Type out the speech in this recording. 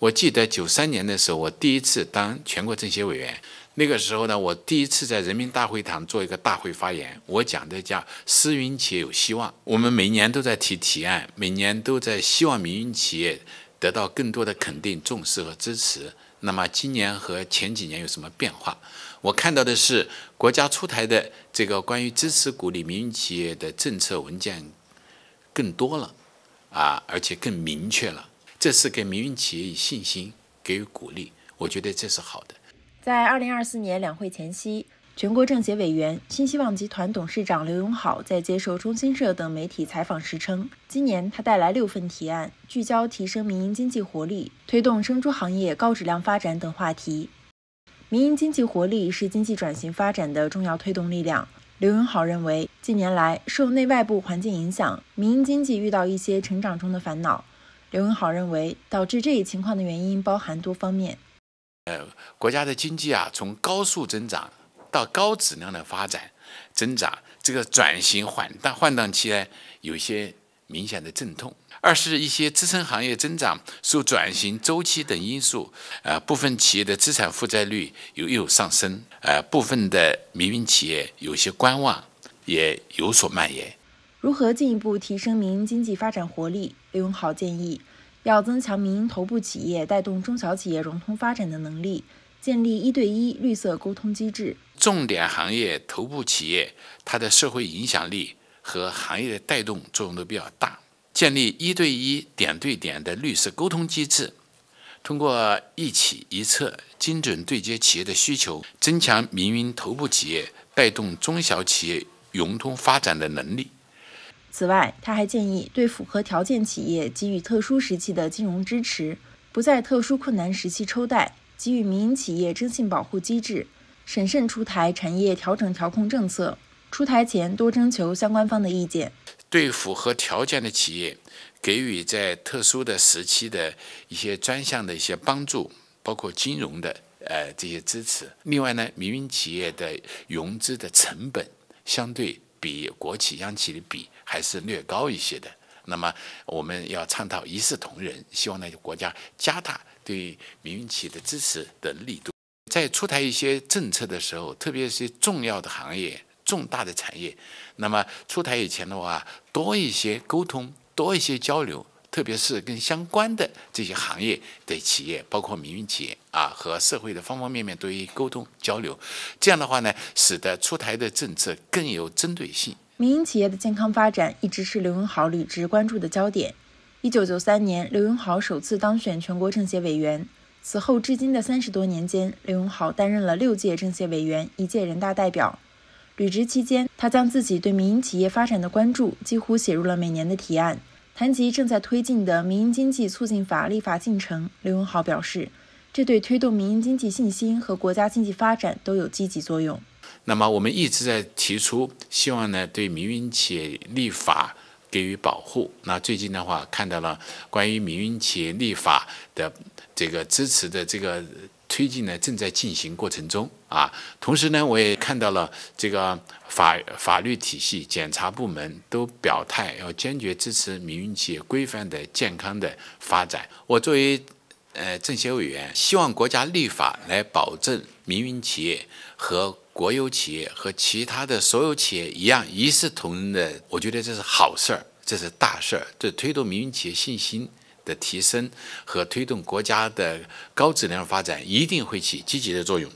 我记得九三年的时候，我第一次当全国政协委员，那个时候呢，我第一次在人民大会堂做一个大会发言，我讲的叫“私营企业有希望”。我们每年都在提提案，每年都在希望民营企业得到更多的肯定、重视和支持。那么今年和前几年有什么变化？我看到的是，国家出台的这个关于支持鼓励民营企业的政策文件更多了，啊，而且更明确了。这是给民营企业以信心，给予鼓励，我觉得这是好的。在二零二四年两会前夕，全国政协委员、新希望集团董事长刘永好在接受中新社等媒体采访时称，今年他带来六份提案，聚焦提升民营经济活力、推动生猪行业高质量发展等话题。民营经济活力是经济转型发展的重要推动力量。刘永好认为，近年来受内外部环境影响，民营经济遇到一些成长中的烦恼。刘永好认为，导致这一情况的原因包含多方面。呃，国家的经济啊，从高速增长到高质量的发展增长，这个转型缓档换档期呢，有些明显的阵痛。二是一些支撑行业增长受转型周期等因素，呃，部分企业的资产负债率有有上升，呃，部分的民营企业有些观望也有所蔓延。如何进一步提升民营经济发展活力？刘永好建议，要增强民营头部企业带动中小企业融通发展的能力，建立一对一绿色沟通机制。重点行业头部企业，它的社会影响力和行业的带动作用都比较大，建立一对一点对点的绿色沟通机制，通过一企一策，精准对接企业的需求，增强民营头部企业带动中小企业融通发展的能力。此外，他还建议对符合条件企业给予特殊时期的金融支持，不在特殊困难时期抽贷，给予民营企业征信保护机制，审慎出台产业调整调控政策，出台前多征求相关方的意见。对符合条件的企业，给予在特殊的时期的一些专项的一些帮助，包括金融的呃这些支持。另外呢，民营企业的融资的成本相对。比国企央企的比还是略高一些的。那么我们要倡导一视同仁，希望那些国家加大对民营企业的支持的力度，在出台一些政策的时候，特别是重要的行业、重大的产业，那么出台以前的话，多一些沟通，多一些交流。特别是跟相关的这些行业的企业，包括民营企业啊，和社会的方方面面对一沟通交流。这样的话呢，使得出台的政策更有针对性。民营企业的健康发展一直是刘永好履职关注的焦点。一九九三年，刘永好首次当选全国政协委员，此后至今的三十多年间，刘永好担任了六届政协委员，一届人大代表。履职期间，他将自己对民营企业发展的关注，几乎写入了每年的提案。谈及正在推进的《民营经济促进法》立法进程，刘永好表示，这对推动民营经济信心和国家经济发展都有积极作用。那么，我们一直在提出，希望呢，对民营企业立法。给予保护。那最近的话，看到了关于民营企业立法的这个支持的这个推进呢，正在进行过程中啊。同时呢，我也看到了这个法法律体系检查部门都表态要坚决支持民营企业规范的健康的发展。我作为呃政协委员，希望国家立法来保证民营企业和。国有企业和其他的所有企业一样一视同仁的，我觉得这是好事儿，这是大事儿，这推动民营企业信心的提升和推动国家的高质量发展一定会起积极的作用。